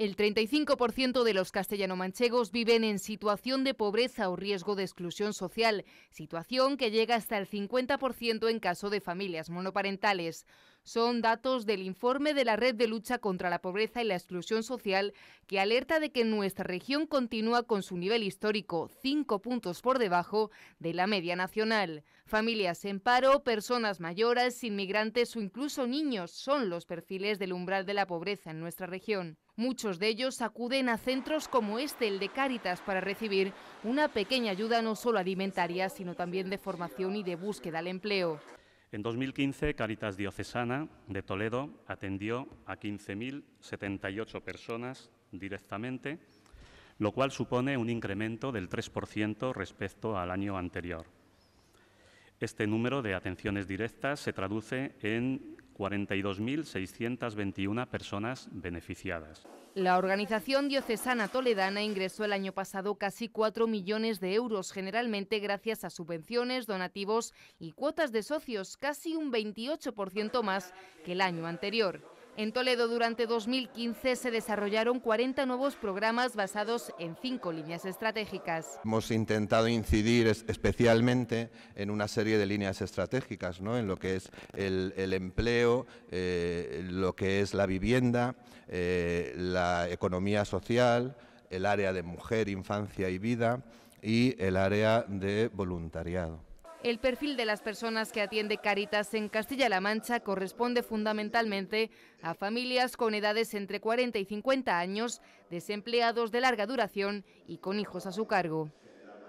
El 35% de los castellano-manchegos viven en situación de pobreza o riesgo de exclusión social, situación que llega hasta el 50% en caso de familias monoparentales. Son datos del informe de la Red de Lucha contra la Pobreza y la Exclusión Social que alerta de que nuestra región continúa con su nivel histórico, cinco puntos por debajo de la media nacional. Familias en paro, personas mayores, inmigrantes o incluso niños son los perfiles del umbral de la pobreza en nuestra región. Muchos de ellos acuden a centros como este, el de Cáritas, para recibir una pequeña ayuda no solo alimentaria, sino también de formación y de búsqueda al empleo. En 2015, Caritas Diocesana de Toledo atendió a 15.078 personas directamente, lo cual supone un incremento del 3% respecto al año anterior. Este número de atenciones directas se traduce en 42.621 personas beneficiadas. La organización diocesana toledana ingresó el año pasado casi 4 millones de euros, generalmente gracias a subvenciones, donativos y cuotas de socios, casi un 28% más que el año anterior. En Toledo durante 2015 se desarrollaron 40 nuevos programas basados en cinco líneas estratégicas. Hemos intentado incidir especialmente en una serie de líneas estratégicas, ¿no? en lo que es el, empleo, eh, lo que es la vivienda, eh, la economía social, el área de mujer, infancia y vida y el área de voluntariado. El perfil de las personas que atiende Caritas en Castilla-La Mancha corresponde fundamentalmente a familias con edades entre 40 y 50 años, desempleados de larga duración y con hijos a su cargo.